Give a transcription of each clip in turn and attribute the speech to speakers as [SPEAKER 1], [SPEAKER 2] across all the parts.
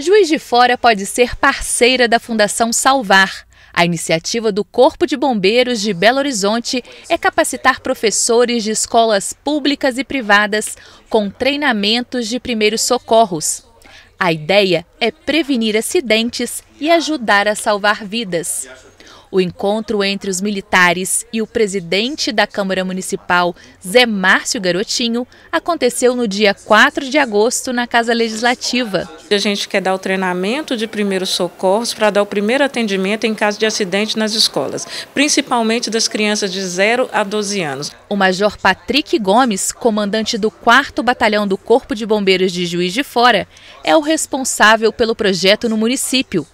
[SPEAKER 1] Juiz de Fora pode ser parceira da Fundação Salvar. A iniciativa do Corpo de Bombeiros de Belo Horizonte é capacitar professores de escolas públicas e privadas com treinamentos de primeiros socorros. A ideia é prevenir acidentes e ajudar a salvar vidas. O encontro entre os militares e o presidente da Câmara Municipal, Zé Márcio Garotinho, aconteceu no dia 4 de agosto na Casa Legislativa. A gente quer dar o treinamento de primeiros socorros para dar o primeiro atendimento em caso de acidente nas escolas, principalmente das crianças de 0 a 12 anos. O Major Patrick Gomes, comandante do 4 Batalhão do Corpo de Bombeiros de Juiz de Fora, é o responsável pelo projeto no município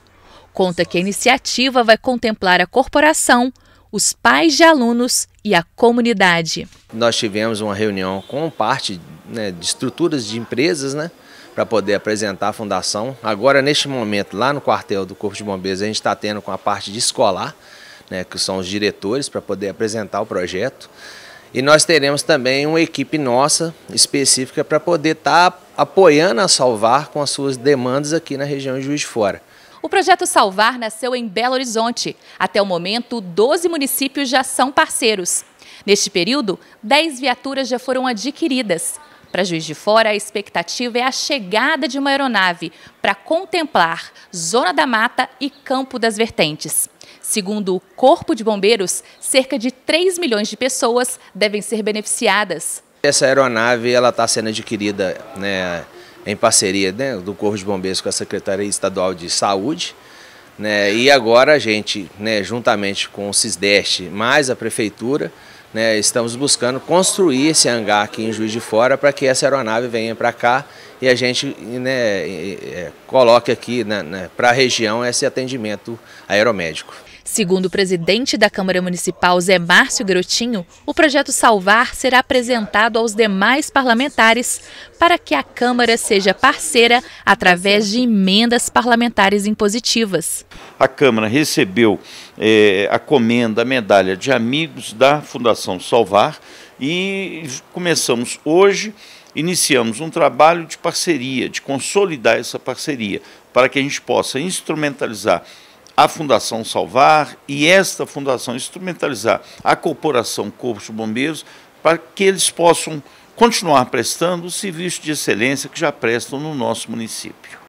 [SPEAKER 1] conta que a iniciativa vai contemplar a corporação, os pais de alunos e a comunidade.
[SPEAKER 2] Nós tivemos uma reunião com parte né, de estruturas de empresas, né? para poder apresentar a fundação. Agora, neste momento, lá no quartel do Corpo de Bombeiros, a gente está tendo com a parte de escolar, né, que são os diretores, para poder apresentar o projeto. E nós teremos também uma equipe nossa específica para poder estar tá apoiando a Salvar com as suas demandas aqui na região de Juiz de Fora.
[SPEAKER 1] O projeto Salvar nasceu em Belo Horizonte. Até o momento, 12 municípios já são parceiros. Neste período, 10 viaturas já foram adquiridas. Para Juiz de Fora, a expectativa é a chegada de uma aeronave para contemplar Zona da Mata e Campo das Vertentes. Segundo o Corpo de Bombeiros, cerca de 3 milhões de pessoas devem ser beneficiadas.
[SPEAKER 2] Essa aeronave ela está sendo adquirida né, em parceria né, do Corpo de Bombeiros com a Secretaria Estadual de Saúde. Né, e agora a gente, né, juntamente com o Cisdeste, mais a Prefeitura, né, estamos buscando construir esse hangar aqui em Juiz de Fora para que essa aeronave venha para cá e a gente né, é, coloque aqui né, para a região esse atendimento aeromédico. Segundo
[SPEAKER 1] o presidente da Câmara Municipal, Zé Márcio Grotinho, o projeto Salvar será apresentado aos demais parlamentares para que a Câmara seja parceira através de emendas parlamentares impositivas.
[SPEAKER 3] A Câmara recebeu é, a comenda, a medalha de amigos da Fundação Salvar e começamos hoje iniciamos um trabalho de parceria, de consolidar essa parceria, para que a gente possa instrumentalizar a Fundação Salvar e esta fundação instrumentalizar a corporação Corpo de Bombeiros para que eles possam continuar prestando o serviço de excelência que já prestam no nosso município.